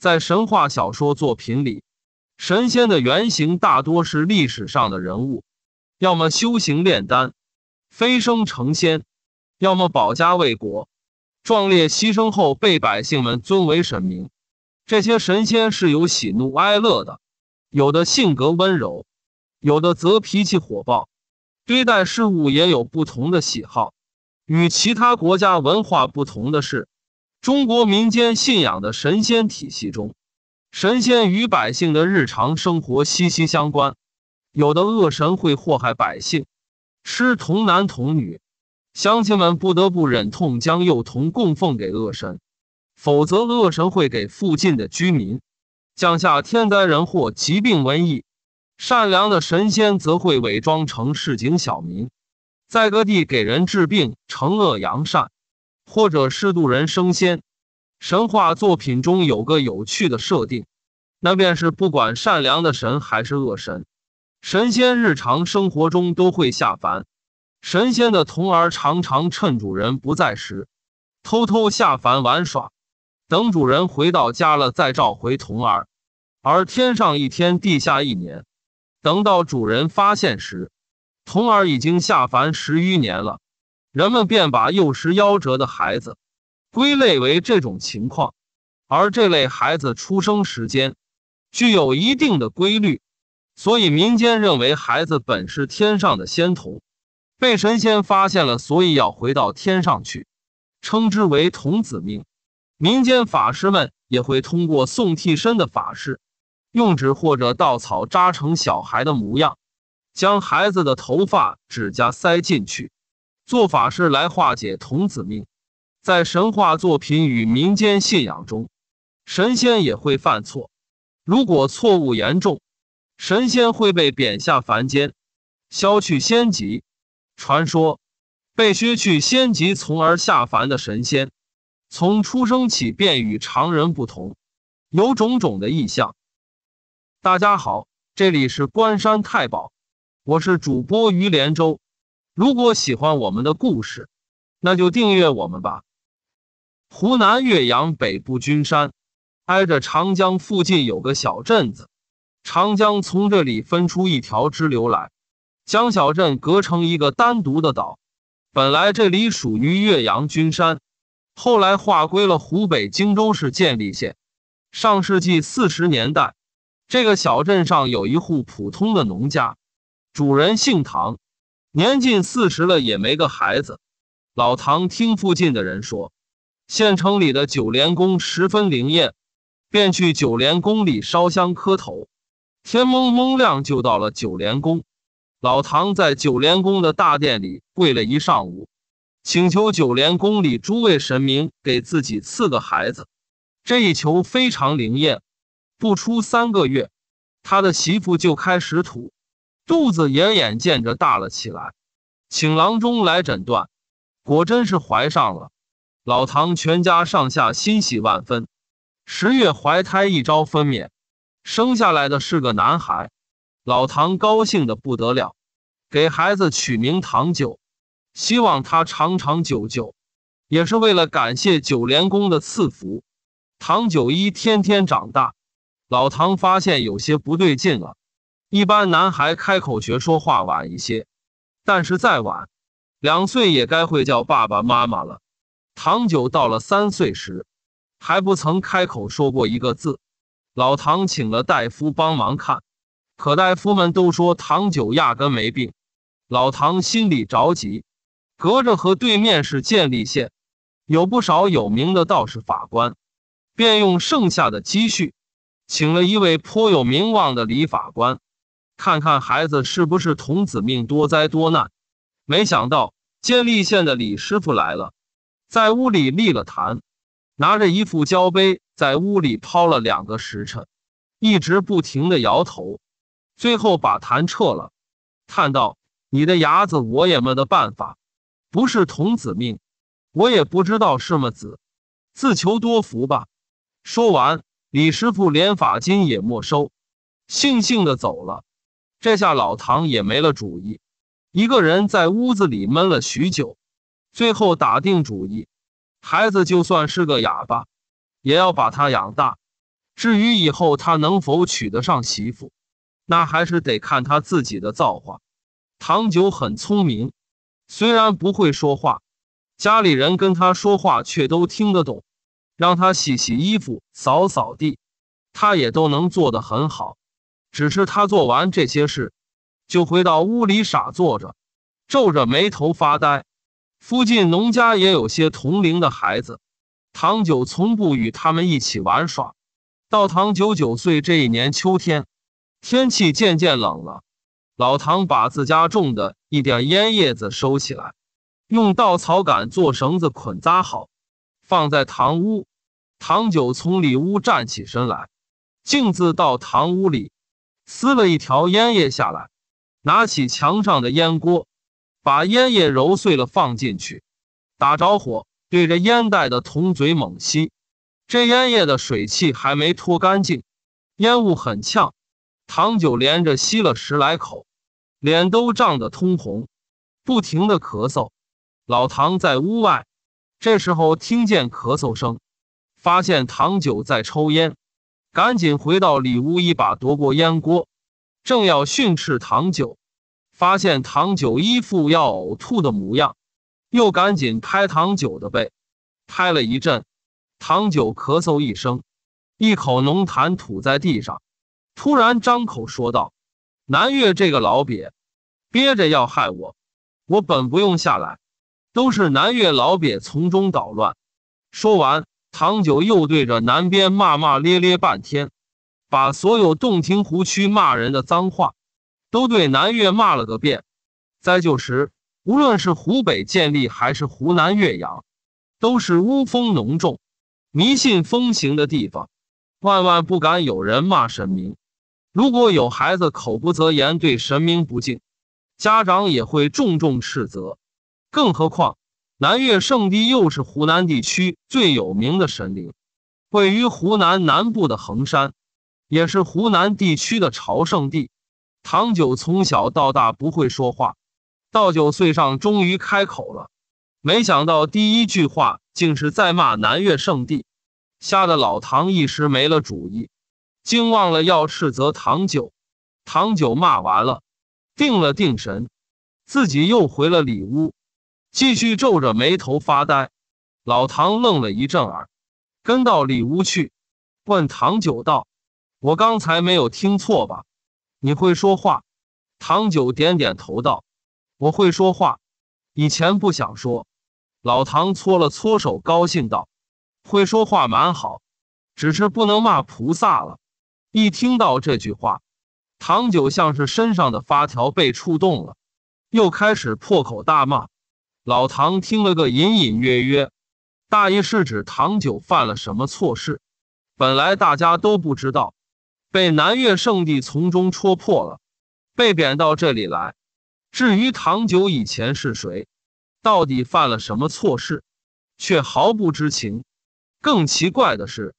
在神话小说作品里，神仙的原型大多是历史上的人物，要么修行炼丹，飞升成仙；要么保家卫国，壮烈牺牲后被百姓们尊为神明。这些神仙是有喜怒哀乐的，有的性格温柔，有的则脾气火爆，对待事物也有不同的喜好。与其他国家文化不同的是。中国民间信仰的神仙体系中，神仙与百姓的日常生活息息相关。有的恶神会祸害百姓，吃童男童女，乡亲们不得不忍痛将幼童供奉给恶神，否则恶神会给附近的居民降下天灾人祸、疾病瘟疫。善良的神仙则会伪装成市井小民，在各地给人治病、惩恶扬善。或者是度人升仙，神话作品中有个有趣的设定，那便是不管善良的神还是恶神，神仙日常生活中都会下凡。神仙的童儿常常趁主人不在时，偷偷下凡玩耍，等主人回到家了再召回童儿。而天上一天，地下一年，等到主人发现时，童儿已经下凡十余年了。人们便把幼时夭折的孩子归类为这种情况，而这类孩子出生时间具有一定的规律，所以民间认为孩子本是天上的仙童，被神仙发现了，所以要回到天上去，称之为童子命。民间法师们也会通过送替身的法事，用纸或者稻草扎成小孩的模样，将孩子的头发、指甲塞进去。做法是来化解童子命，在神话作品与民间信仰中，神仙也会犯错。如果错误严重，神仙会被贬下凡间，削去仙籍。传说被削去仙籍从而下凡的神仙，从出生起便与常人不同，有种种的异象。大家好，这里是关山太保，我是主播于连州。如果喜欢我们的故事，那就订阅我们吧。湖南岳阳北部君山，挨着长江，附近有个小镇子。长江从这里分出一条支流来，将小镇隔成一个单独的岛。本来这里属于岳阳君山，后来划归了湖北荆州市监利县。上世纪四十年代，这个小镇上有一户普通的农家，主人姓唐。年近四十了也没个孩子，老唐听附近的人说，县城里的九连宫十分灵验，便去九连宫里烧香磕头。天蒙蒙亮就到了九连宫，老唐在九连宫的大殿里跪了一上午，请求九连宫里诸位神明给自己赐个孩子。这一求非常灵验，不出三个月，他的媳妇就开始吐。肚子也眼见着大了起来，请郎中来诊断，果真是怀上了。老唐全家上下欣喜万分。十月怀胎，一朝分娩，生下来的是个男孩。老唐高兴的不得了，给孩子取名唐九，希望他长长久久，也是为了感谢九连宫的赐福。唐九一天天长大，老唐发现有些不对劲了。一般男孩开口学说话晚一些，但是再晚，两岁也该会叫爸爸妈妈了。唐九到了三岁时，还不曾开口说过一个字。老唐请了大夫帮忙看，可大夫们都说唐九压根没病。老唐心里着急，隔着河对面是建立县，有不少有名的道士法官，便用剩下的积蓄，请了一位颇有名望的李法官。看看孩子是不是童子命多灾多难，没想到监利县的李师傅来了，在屋里立了坛，拿着一副胶杯在屋里抛了两个时辰，一直不停的摇头，最后把坛撤了，叹道：“你的伢子我也没的办法，不是童子命，我也不知道什么子，自求多福吧。”说完，李师傅连法金也没收，悻悻的走了。这下老唐也没了主意，一个人在屋子里闷了许久，最后打定主意，孩子就算是个哑巴，也要把他养大。至于以后他能否娶得上媳妇，那还是得看他自己的造化。唐九很聪明，虽然不会说话，家里人跟他说话却都听得懂，让他洗洗衣服、扫扫地，他也都能做得很好。只是他做完这些事，就回到屋里傻坐着，皱着眉头发呆。附近农家也有些同龄的孩子，唐九从不与他们一起玩耍。到唐九九岁这一年秋天，天气渐渐冷了，老唐把自家种的一点烟叶子收起来，用稻草杆做绳子捆扎好，放在堂屋。唐九从里屋站起身来，径自到堂屋里。撕了一条烟叶下来，拿起墙上的烟锅，把烟叶揉碎了放进去，打着火，对着烟袋的铜嘴猛吸。这烟叶的水汽还没脱干净，烟雾很呛。唐九连着吸了十来口，脸都涨得通红，不停的咳嗽。老唐在屋外，这时候听见咳嗽声，发现唐九在抽烟。赶紧回到里屋，一把夺过烟锅，正要训斥唐九，发现唐九一副要呕吐的模样，又赶紧拍唐九的背，拍了一阵，唐九咳嗽一声，一口浓痰吐在地上，突然张口说道：“南岳这个老鳖，憋着要害我，我本不用下来，都是南岳老鳖从中捣乱。”说完。唐九又对着南边骂骂咧咧半天，把所有洞庭湖区骂人的脏话，都对南岳骂了个遍。在旧时，无论是湖北建立还是湖南岳阳，都是巫风浓重、迷信风行的地方，万万不敢有人骂神明。如果有孩子口不择言，对神明不敬，家长也会重重斥责。更何况……南岳圣地又是湖南地区最有名的神灵，位于湖南南部的衡山，也是湖南地区的朝圣地。唐九从小到大不会说话，到九岁上终于开口了，没想到第一句话竟是在骂南岳圣地，吓得老唐一时没了主意，竟忘了要斥责唐九。唐九骂完了，定了定神，自己又回了里屋。继续皱着眉头发呆，老唐愣了一阵儿，跟到里屋去，问唐九道：“我刚才没有听错吧？你会说话？”唐九点点头道：“我会说话，以前不想说。”老唐搓了搓手，高兴道：“会说话蛮好，只是不能骂菩萨了。”一听到这句话，唐九像是身上的发条被触动了，又开始破口大骂。老唐听了个隐隐约约，大意是指唐九犯了什么错事。本来大家都不知道，被南越圣帝从中戳破了，被贬到这里来。至于唐九以前是谁，到底犯了什么错事，却毫不知情。更奇怪的是，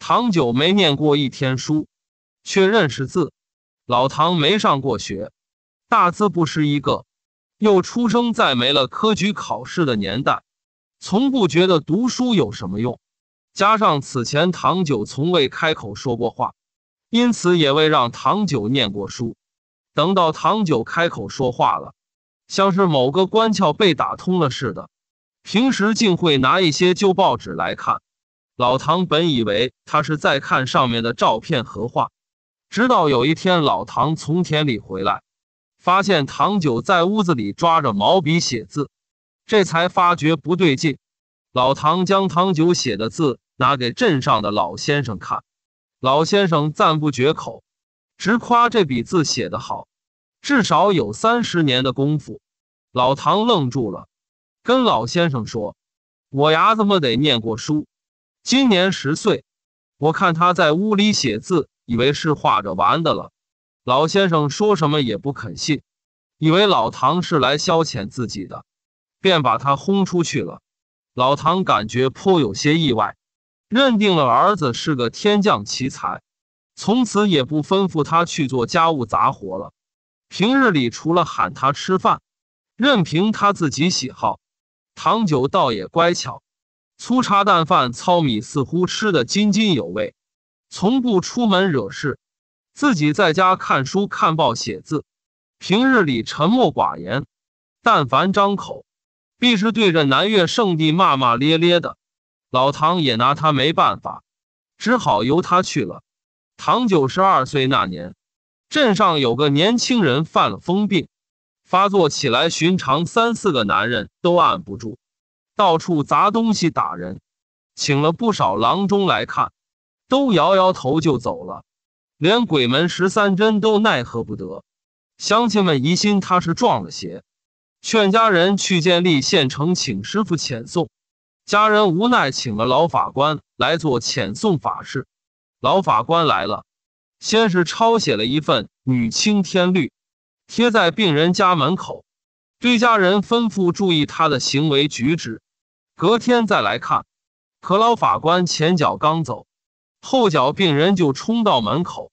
唐九没念过一天书，却认识字。老唐没上过学，大字不识一个。又出生在没了科举考试的年代，从不觉得读书有什么用。加上此前唐九从未开口说过话，因此也未让唐九念过书。等到唐九开口说话了，像是某个关窍被打通了似的，平时竟会拿一些旧报纸来看。老唐本以为他是在看上面的照片和画，直到有一天老唐从田里回来。发现唐九在屋子里抓着毛笔写字，这才发觉不对劲。老唐将唐九写的字拿给镇上的老先生看，老先生赞不绝口，直夸这笔字写得好，至少有三十年的功夫。老唐愣住了，跟老先生说：“我牙怎么得念过书？今年十岁，我看他在屋里写字，以为是画着玩的了。”老先生说什么也不肯信，以为老唐是来消遣自己的，便把他轰出去了。老唐感觉颇有些意外，认定了儿子是个天降奇才，从此也不吩咐他去做家务杂活了。平日里除了喊他吃饭，任凭他自己喜好。唐九倒也乖巧，粗茶淡饭糙米似乎吃得津津有味，从不出门惹事。自己在家看书看报写字，平日里沉默寡言，但凡张口，必是对着南越圣地骂骂咧咧的。老唐也拿他没办法，只好由他去了。唐九十二岁那年，镇上有个年轻人犯了疯病，发作起来，寻常三四个男人都按不住，到处砸东西打人，请了不少郎中来看，都摇摇头就走了。连鬼门十三针都奈何不得，乡亲们疑心他是撞了邪，劝家人去建立县城请师傅遣送。家人无奈，请了老法官来做遣送法事。老法官来了，先是抄写了一份《女青天律》，贴在病人家门口，对家人吩咐注意他的行为举止，隔天再来看。可老法官前脚刚走。后脚病人就冲到门口，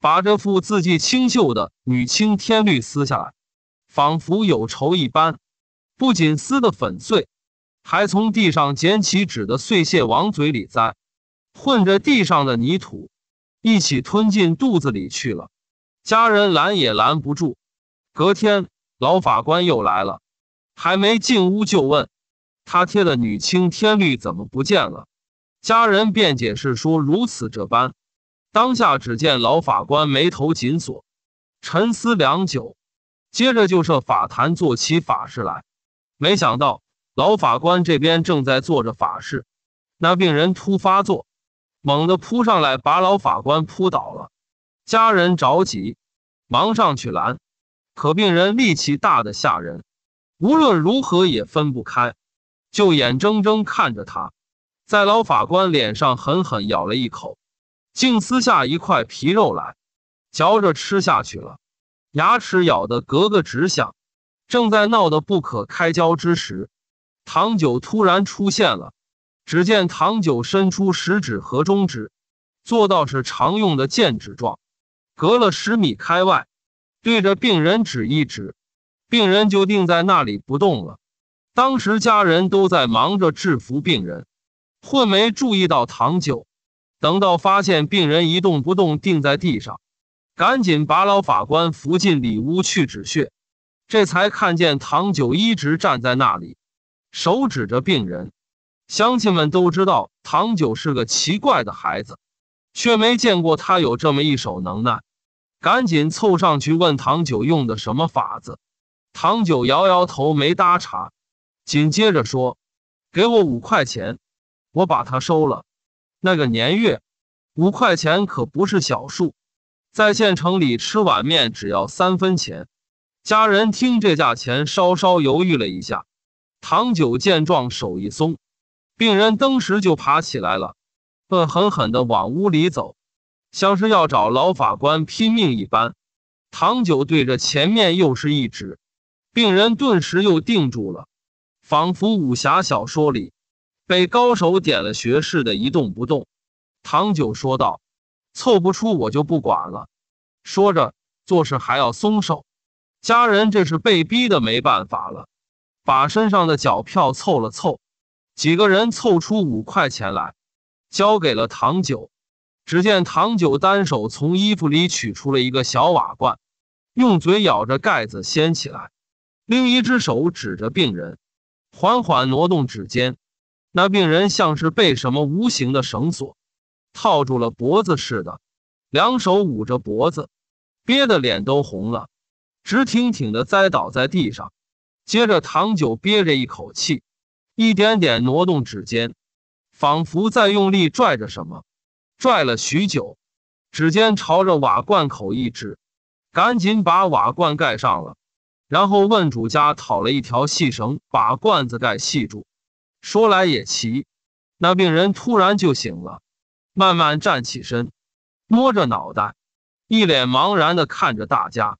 把这副字迹清秀的女青天绿撕下来，仿佛有仇一般，不仅撕得粉碎，还从地上捡起纸的碎屑往嘴里塞，混着地上的泥土，一起吞进肚子里去了。家人拦也拦不住。隔天老法官又来了，还没进屋就问：“他贴的女青天绿怎么不见了？”家人便解释说：“如此这般。”当下只见老法官眉头紧锁，沉思良久，接着就设法坛做起法事来。没想到老法官这边正在做着法事，那病人突发作，猛地扑上来，把老法官扑倒了。家人着急，忙上去拦，可病人力气大的吓人，无论如何也分不开，就眼睁睁看着他。在老法官脸上狠狠咬了一口，竟撕下一块皮肉来，嚼着吃下去了，牙齿咬得咯咯直响。正在闹得不可开交之时，唐九突然出现了。只见唐九伸出食指和中指，做到是常用的剑指状，隔了十米开外，对着病人指一指，病人就定在那里不动了。当时家人都在忙着制服病人。混没注意到唐九，等到发现病人一动不动定在地上，赶紧把老法官扶进里屋去止血。这才看见唐九一直站在那里，手指着病人。乡亲们都知道唐九是个奇怪的孩子，却没见过他有这么一手能耐，赶紧凑上去问唐九用的什么法子。唐九摇摇头没搭茬，紧接着说：“给我五块钱。”我把他收了。那个年月，五块钱可不是小数，在县城里吃碗面只要三分钱。家人听这价钱，稍稍犹豫了一下。唐九见状，手一松，病人登时就爬起来了，恶狠狠的往屋里走，像是要找老法官拼命一般。唐九对着前面又是一指，病人顿时又定住了，仿佛武侠小说里。被高手点了穴似的，一动不动。唐九说道：“凑不出我就不管了。”说着，做事还要松手。家人这是被逼的没办法了，把身上的脚票凑了凑，几个人凑出五块钱来，交给了唐九。只见唐九单手从衣服里取出了一个小瓦罐，用嘴咬着盖子掀起来，另一只手指着病人，缓缓挪动指尖。那病人像是被什么无形的绳索套住了脖子似的，两手捂着脖子，憋得脸都红了，直挺挺的栽倒在地上。接着，唐九憋着一口气，一点点挪动指尖，仿佛在用力拽着什么。拽了许久，指尖朝着瓦罐口一指，赶紧把瓦罐盖上了。然后问主家讨了一条细绳，把罐子盖系住。说来也奇，那病人突然就醒了，慢慢站起身，摸着脑袋，一脸茫然的看着大家。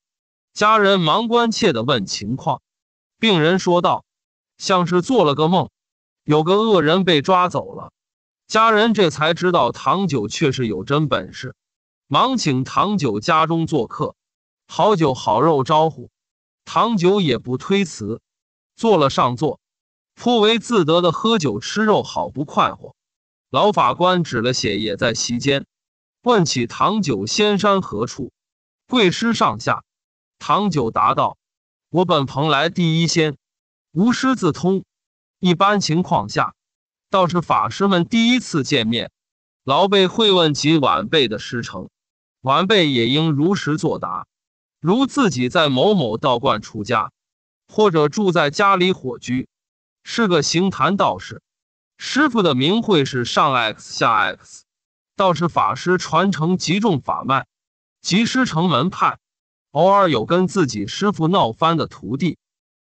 家人忙关切的问情况，病人说道：“像是做了个梦，有个恶人被抓走了。”家人这才知道唐九确实有真本事，忙请唐九家中做客，好酒好肉招呼。唐九也不推辞，坐了上座。颇为自得的喝酒吃肉，好不快活。老法官指了血，也在席间问起唐九仙山何处。贵师上下，唐九答道：“我本蓬莱第一仙，无师自通。一般情况下，倒是法师们第一次见面，老辈会问及晚辈的师承，晚辈也应如实作答，如自己在某某道观出家，或者住在家里火居。”是个行坛道士，师傅的名讳是上 X 下 X，道士法师传承极重法脉，集师成门派，偶尔有跟自己师傅闹翻的徒弟，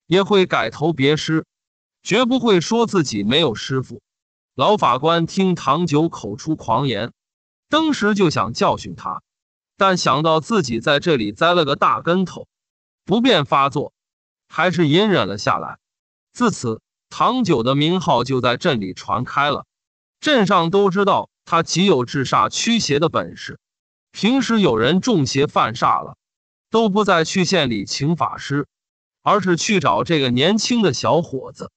也会改头别师，绝不会说自己没有师傅。老法官听唐九口出狂言，当时就想教训他，但想到自己在这里栽了个大跟头，不便发作，还是隐忍了下来。自此。唐九的名号就在镇里传开了，镇上都知道他极有治煞驱邪的本事。平时有人中邪犯煞了，都不再去县里请法师，而是去找这个年轻的小伙子。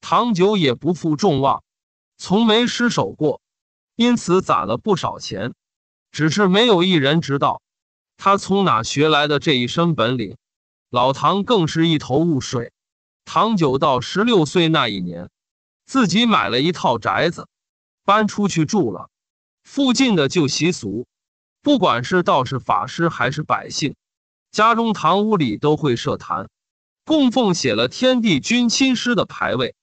唐九也不负众望，从没失手过，因此攒了不少钱。只是没有一人知道他从哪学来的这一身本领，老唐更是一头雾水。长久到十六岁那一年，自己买了一套宅子，搬出去住了。附近的旧习俗，不管是道士、法师还是百姓，家中堂屋里都会设坛，供奉写了天地君亲师的牌位，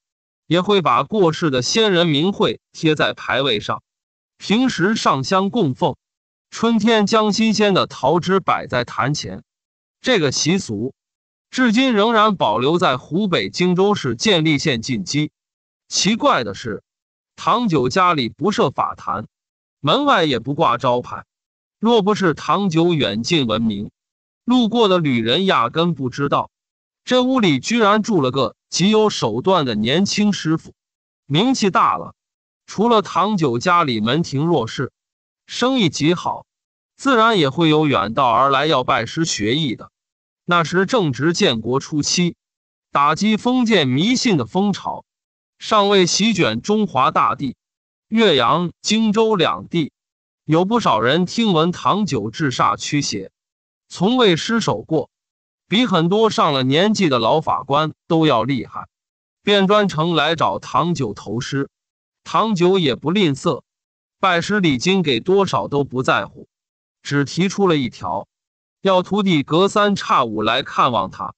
也会把过世的先人名讳贴在牌位上。平时上香供奉，春天将新鲜的桃枝摆在坛前。这个习俗。至今仍然保留在湖北荆州市监利县进基。奇怪的是，唐九家里不设法坛，门外也不挂招牌。若不是唐九远近闻名，路过的旅人压根不知道，这屋里居然住了个极有手段的年轻师傅。名气大了，除了唐九家里门庭若市，生意极好，自然也会有远道而来要拜师学艺的。那时正值建国初期，打击封建迷信的风潮尚未席卷中华大地。岳阳、荆州两地有不少人听闻唐九治煞驱邪，从未失手过，比很多上了年纪的老法官都要厉害，便专程来找唐九投师。唐九也不吝啬，拜师礼金给多少都不在乎，只提出了一条。要徒弟隔三差五来看望他，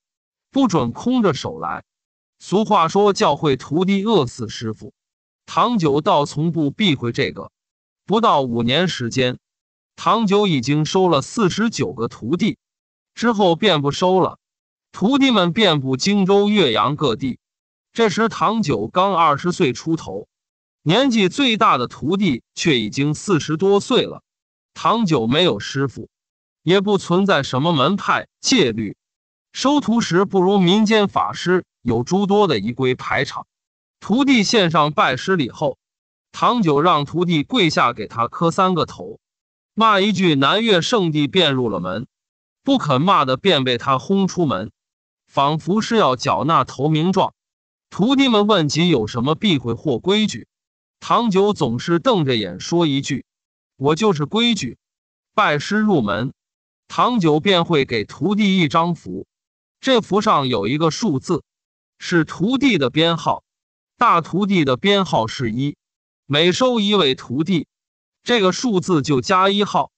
不准空着手来。俗话说：“教会徒弟，饿死师傅。”唐九倒从不避讳这个。不到五年时间，唐九已经收了四十九个徒弟，之后便不收了。徒弟们遍布荆州、岳阳各地。这时唐九刚二十岁出头，年纪最大的徒弟却已经四十多岁了。唐九没有师傅。也不存在什么门派戒律，收徒时不如民间法师有诸多的仪规排场。徒弟献上拜师礼后，唐九让徒弟跪下给他磕三个头，骂一句“南岳圣帝”便入了门；不肯骂的便被他轰出门，仿佛是要缴纳投名状。徒弟们问及有什么避讳或规矩，唐九总是瞪着眼说一句：“我就是规矩。”拜师入门。唐九便会给徒弟一张符，这符上有一个数字，是徒弟的编号。大徒弟的编号是一，每收一位徒弟，这个数字就加一号。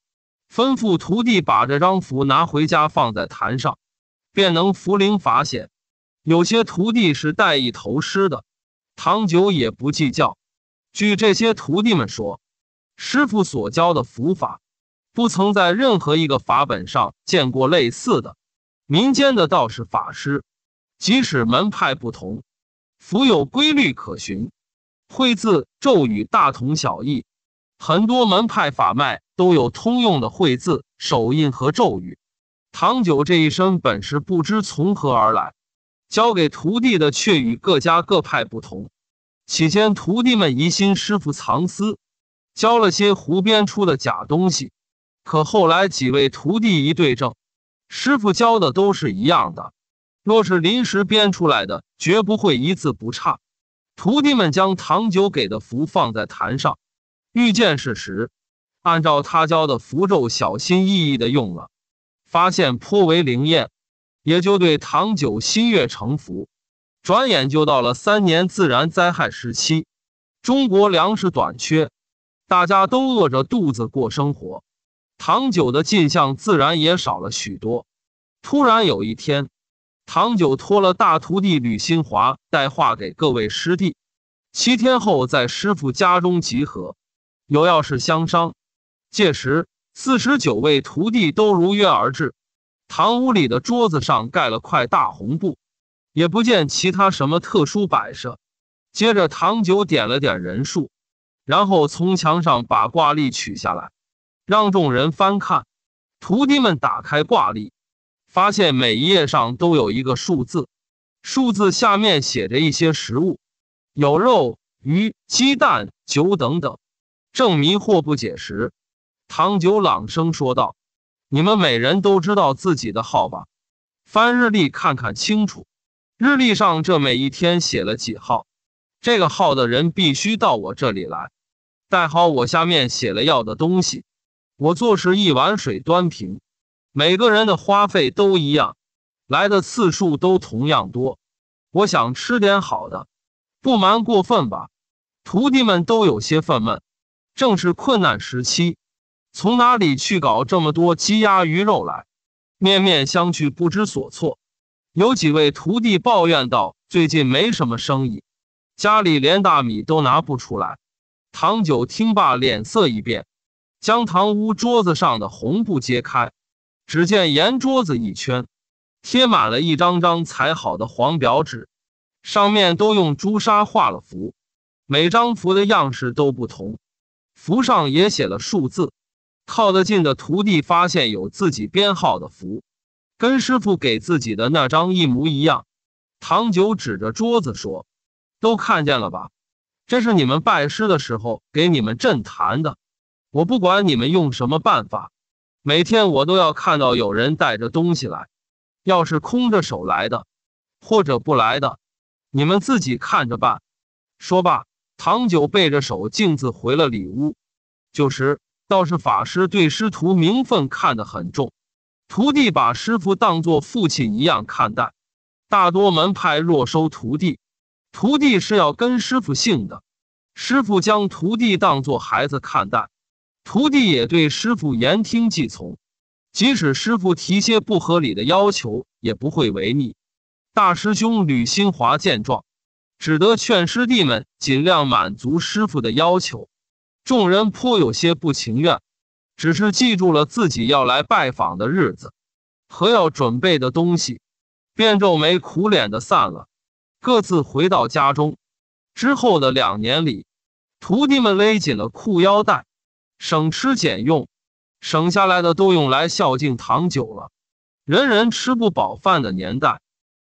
吩咐徒弟把这张符拿回家，放在坛上，便能符灵法显。有些徒弟是带一头狮的，唐九也不计较。据这些徒弟们说，师傅所教的符法。不曾在任何一个法本上见过类似的，民间的道士法师，即使门派不同，福有规律可循，会字咒语大同小异，很多门派法脉都有通用的会字手印和咒语。唐九这一身本事不知从何而来，教给徒弟的却与各家各派不同。起先徒弟们疑心师傅藏私，教了些胡编出的假东西。可后来几位徒弟一对证，师傅教的都是一样的。若是临时编出来的，绝不会一字不差。徒弟们将唐九给的符放在坛上，遇见事时，按照他教的符咒，小心翼翼的用了，发现颇为灵验，也就对唐九心悦诚服。转眼就到了三年自然灾害时期，中国粮食短缺，大家都饿着肚子过生活。唐九的进项自然也少了许多。突然有一天，唐九托了大徒弟吕新华带话给各位师弟：七天后在师傅家中集合，有要事相商。届时，四十九位徒弟都如约而至。堂屋里的桌子上盖了块大红布，也不见其他什么特殊摆设。接着，唐九点了点人数，然后从墙上把挂历取下来。让众人翻看，徒弟们打开挂历，发现每一页上都有一个数字，数字下面写着一些食物，有肉、鱼、鸡蛋、酒等等。正迷惑不解时，唐九朗声说道：“你们每人都知道自己的号吧？翻日历看看清楚，日历上这每一天写了几号？这个号的人必须到我这里来，带好我下面写了要的东西。”我做事一碗水端平，每个人的花费都一样，来的次数都同样多。我想吃点好的，不蛮过分吧？徒弟们都有些愤懑。正是困难时期，从哪里去搞这么多鸡鸭鱼肉来？面面相觑，不知所措。有几位徒弟抱怨道：“最近没什么生意，家里连大米都拿不出来。”唐九听罢，脸色一变。将堂屋桌子上的红布揭开，只见沿桌子一圈，贴满了一张张裁好的黄表纸，上面都用朱砂画了符，每张符的样式都不同，符上也写了数字。靠得近的徒弟发现有自己编号的符，跟师傅给自己的那张一模一样。唐九指着桌子说：“都看见了吧？这是你们拜师的时候给你们镇坛的。”我不管你们用什么办法，每天我都要看到有人带着东西来。要是空着手来的，或者不来的，你们自己看着办。说罢，唐九背着手径自回了里屋。就时倒是法师对师徒名分看得很重，徒弟把师傅当作父亲一样看待。大多门派若收徒弟，徒弟是要跟师傅姓的，师傅将徒弟当作孩子看待。徒弟也对师傅言听计从，即使师傅提些不合理的要求，也不会违逆。大师兄吕新华见状，只得劝师弟们尽量满足师傅的要求。众人颇有些不情愿，只是记住了自己要来拜访的日子和要准备的东西，便皱眉苦脸的散了，各自回到家中。之后的两年里，徒弟们勒紧了裤腰带。省吃俭用，省下来的都用来孝敬唐九了。人人吃不饱饭的年代，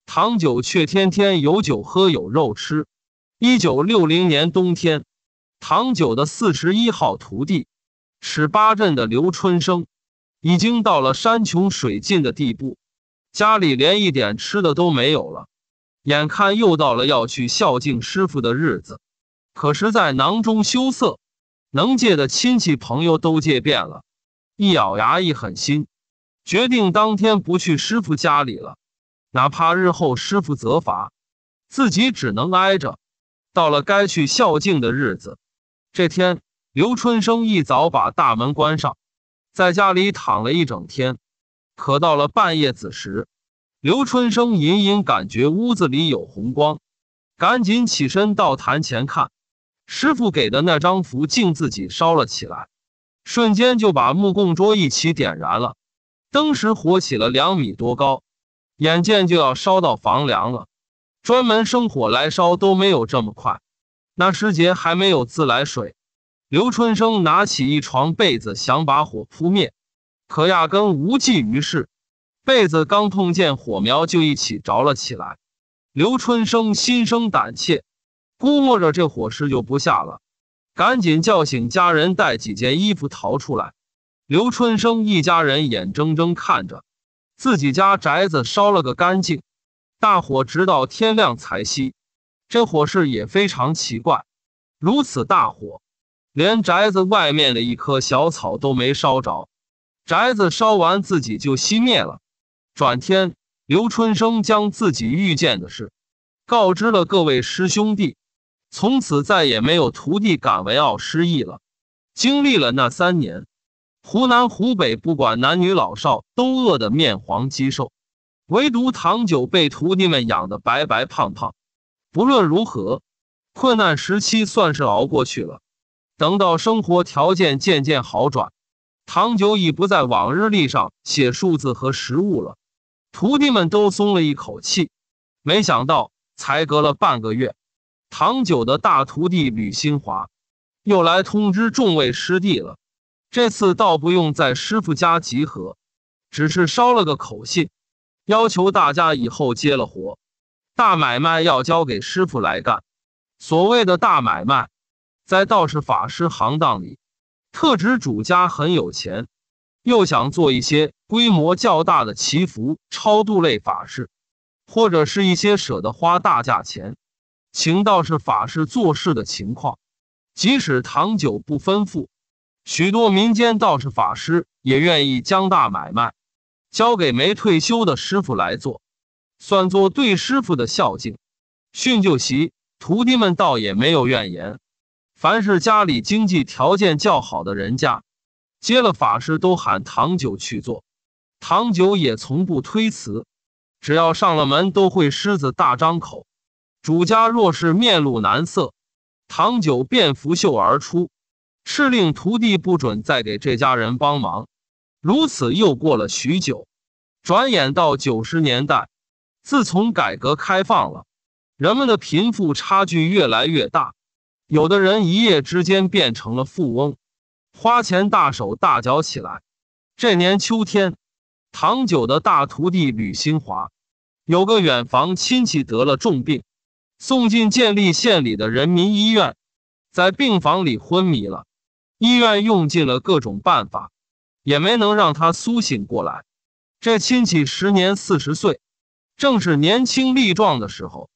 唐九却天天有酒喝、有肉吃。一九六零年冬天，唐九的四十一号徒弟，尺八镇的刘春生，已经到了山穷水尽的地步，家里连一点吃的都没有了。眼看又到了要去孝敬师傅的日子，可是，在囊中羞涩。能借的亲戚朋友都借遍了，一咬牙一狠心，决定当天不去师傅家里了，哪怕日后师傅责罚，自己只能挨着。到了该去孝敬的日子，这天刘春生一早把大门关上，在家里躺了一整天。可到了半夜子时，刘春生隐隐感觉屋子里有红光，赶紧起身到坛前看。师傅给的那张符竟自己烧了起来，瞬间就把木供桌一起点燃了，登时火起了两米多高，眼见就要烧到房梁了。专门生火来烧都没有这么快，那时节还没有自来水。刘春生拿起一床被子想把火扑灭，可压根无济于事，被子刚碰见火苗就一起着了起来。刘春生心生胆怯。估摸着这火势就不下了，赶紧叫醒家人，带几件衣服逃出来。刘春生一家人眼睁睁看着自己家宅子烧了个干净，大火直到天亮才熄。这火势也非常奇怪，如此大火，连宅子外面的一棵小草都没烧着，宅子烧完自己就熄灭了。转天，刘春生将自己遇见的事告知了各位师兄弟。从此再也没有徒弟敢为傲失意了。经历了那三年，湖南湖北不管男女老少都饿得面黄肌瘦，唯独唐九被徒弟们养得白白胖胖。不论如何，困难时期算是熬过去了。等到生活条件渐渐好转，唐九已不在往日历上写数字和食物了，徒弟们都松了一口气。没想到才隔了半个月。唐九的大徒弟吕新华，又来通知众位师弟了。这次倒不用在师傅家集合，只是捎了个口信，要求大家以后接了活，大买卖要交给师傅来干。所谓的大买卖，在道士法师行当里，特指主家很有钱，又想做一些规模较大的祈福、超度类法事，或者是一些舍得花大价钱。请道士、法师做事的情况，即使唐九不吩咐，许多民间道士、法师也愿意将大买卖交给没退休的师傅来做，算作对师傅的孝敬。训就习，徒弟们倒也没有怨言。凡是家里经济条件较好的人家，接了法师都喊唐九去做，唐九也从不推辞，只要上了门都会狮子大张口。主家若是面露难色，唐九便拂袖而出，敕令徒弟不准再给这家人帮忙。如此又过了许久，转眼到九十年代，自从改革开放了，人们的贫富差距越来越大，有的人一夜之间变成了富翁，花钱大手大脚起来。这年秋天，唐九的大徒弟吕新华有个远房亲戚得了重病。送进建立县里的人民医院，在病房里昏迷了。医院用尽了各种办法，也没能让他苏醒过来。这亲戚时年四十岁，正是年轻力壮的时候。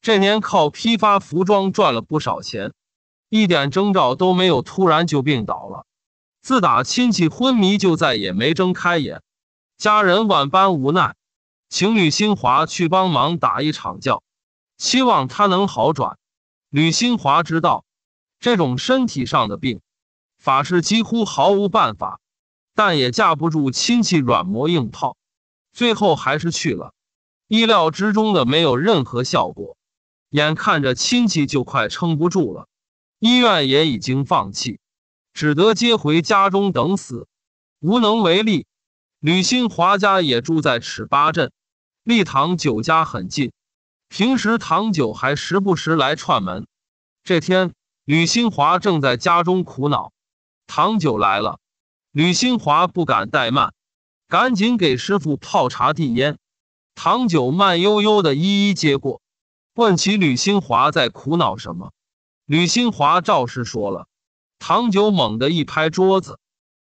这年靠批发服装赚了不少钱，一点征兆都没有，突然就病倒了。自打亲戚昏迷，就再也没睁开眼。家人万般无奈，请吕新华去帮忙打一场叫。希望他能好转。吕新华知道，这种身体上的病，法师几乎毫无办法，但也架不住亲戚软磨硬泡，最后还是去了。意料之中的没有任何效果，眼看着亲戚就快撑不住了，医院也已经放弃，只得接回家中等死。无能为力。吕新华家也住在尺八镇，立堂九家很近。平时唐九还时不时来串门。这天，吕新华正在家中苦恼，唐九来了，吕新华不敢怠慢，赶紧给师傅泡茶递烟。唐九慢悠悠的一一接过，问起吕新华在苦恼什么。吕新华照实说了。唐九猛地一拍桌子，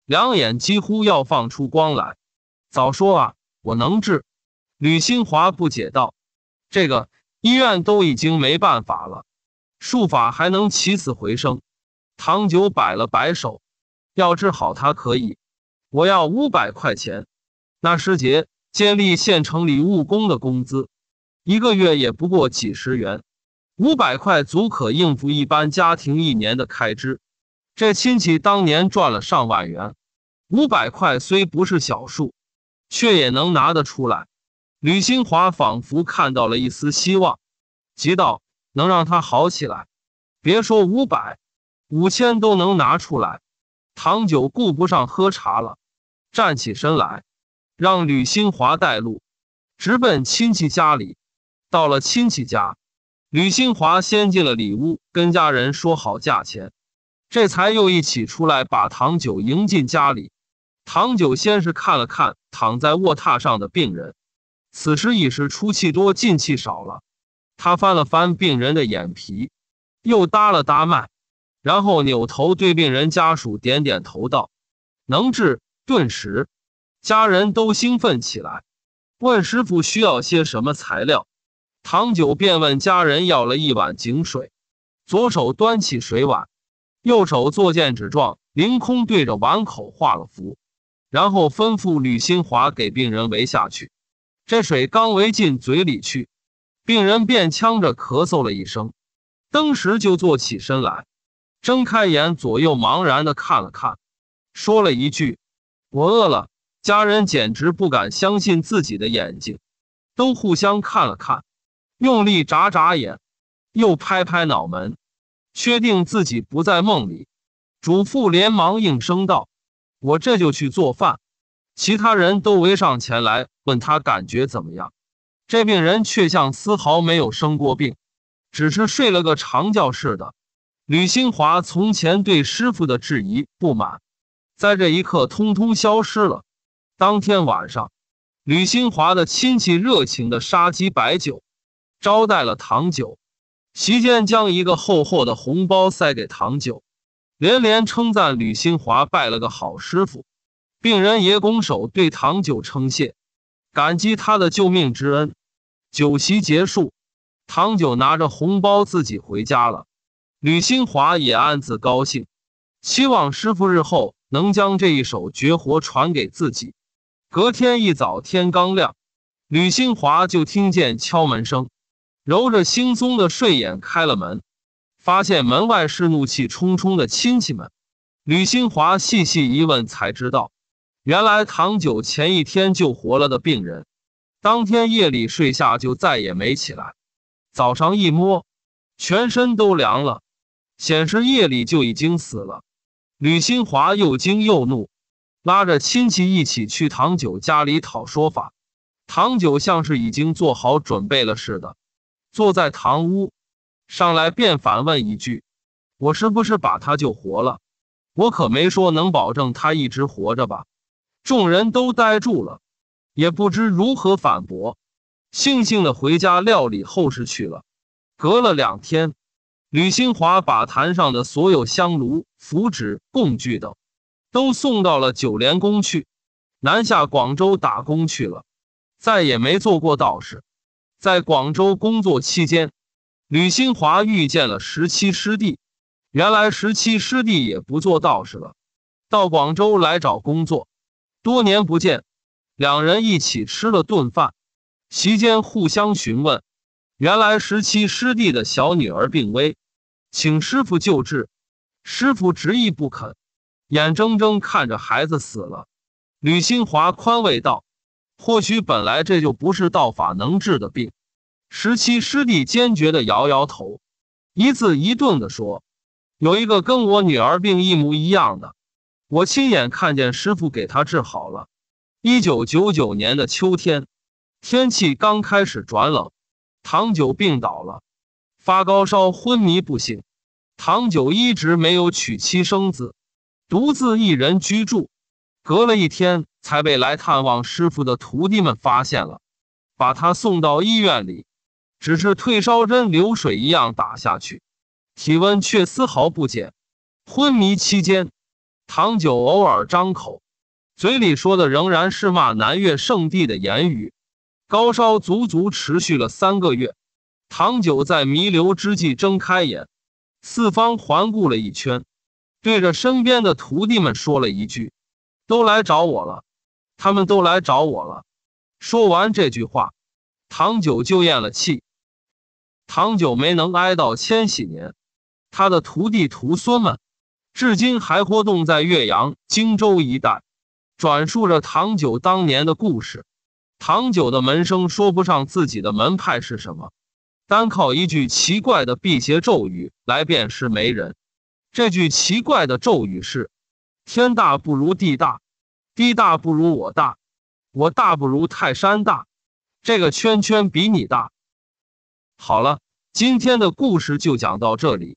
两眼几乎要放出光来：“早说啊，我能治！”吕新华不解道：“这个。”医院都已经没办法了，术法还能起死回生。唐九摆了摆手，要治好他可以，我要五百块钱。那师姐建立县城里务工的工资，一个月也不过几十元，五百块足可应付一般家庭一年的开支。这亲戚当年赚了上万元，五百块虽不是小数，却也能拿得出来。吕新华仿佛看到了一丝希望，急道：“能让他好起来，别说五百，五千都能拿出来。”唐九顾不上喝茶了，站起身来，让吕新华带路，直奔亲戚家里。到了亲戚家，吕新华先进了里屋，跟家人说好价钱，这才又一起出来把唐九迎进家里。唐九先是看了看躺在卧榻上的病人。此时已是出气多、进气少了，他翻了翻病人的眼皮，又搭了搭脉，然后扭头对病人家属点点头道：“能治。”顿时，家人都兴奋起来，问师傅需要些什么材料。唐九便问家人要了一碗井水，左手端起水碗，右手作剑指状，凌空对着碗口画了符，然后吩咐吕新华给病人围下去。这水刚围进嘴里去，病人便呛着咳嗽了一声，登时就坐起身来，睁开眼左右茫然的看了看，说了一句：“我饿了。”家人简直不敢相信自己的眼睛，都互相看了看，用力眨眨眼，又拍拍脑门，确定自己不在梦里。主妇连忙应声道：“我这就去做饭。”其他人都围上前来问他感觉怎么样，这病人却像丝毫没有生过病，只是睡了个长觉似的。吕新华从前对师傅的质疑不满，在这一刻通通消失了。当天晚上，吕新华的亲戚热情的杀鸡摆酒，招待了唐九，席间将一个厚厚的红包塞给唐九，连连称赞吕新华拜了个好师傅。病人也拱手对唐九称谢，感激他的救命之恩。酒席结束，唐九拿着红包自己回家了。吕新华也暗自高兴，希望师傅日后能将这一手绝活传给自己。隔天一早，天刚亮，吕新华就听见敲门声，揉着惺忪的睡眼开了门，发现门外是怒气冲冲的亲戚们。吕新华细细一问，才知道。原来唐九前一天救活了的病人，当天夜里睡下就再也没起来。早上一摸，全身都凉了，显示夜里就已经死了。吕新华又惊又怒，拉着亲戚一起去唐九家里讨说法。唐九像是已经做好准备了似的，坐在堂屋，上来便反问一句：“我是不是把他救活了？我可没说能保证他一直活着吧？”众人都呆住了，也不知如何反驳，悻悻的回家料理后事去了。隔了两天，吕新华把坛上的所有香炉、符纸、供具等，都送到了九莲宫去，南下广州打工去了，再也没做过道士。在广州工作期间，吕新华遇见了十七师弟，原来十七师弟也不做道士了，到广州来找工作。多年不见，两人一起吃了顿饭，席间互相询问。原来十七师弟的小女儿病危，请师傅救治，师傅执意不肯，眼睁睁看着孩子死了。吕新华宽慰道：“或许本来这就不是道法能治的病。”十七师弟坚决的摇摇头，一字一顿的说：“有一个跟我女儿病一模一样的。”我亲眼看见师傅给他治好了。一九九九年的秋天，天气刚开始转冷，唐九病倒了，发高烧昏迷不醒。唐九一直没有娶妻生子，独自一人居住。隔了一天才被来探望师傅的徒弟们发现了，把他送到医院里，只是退烧针流水一样打下去，体温却丝毫不减。昏迷期间。唐九偶尔张口，嘴里说的仍然是骂南越圣地的言语。高烧足足持续了三个月。唐九在弥留之际睁开眼，四方环顾了一圈，对着身边的徒弟们说了一句：“都来找我了，他们都来找我了。”说完这句话，唐九就咽了气。唐九没能挨到千禧年，他的徒弟徒孙们。至今还活动在岳阳、荆州一带，转述着唐九当年的故事。唐九的门生说不上自己的门派是什么，单靠一句奇怪的辟邪咒语来辨识媒人。这句奇怪的咒语是：“天大不如地大，地大不如我大，我大不如泰山大，这个圈圈比你大。”好了，今天的故事就讲到这里。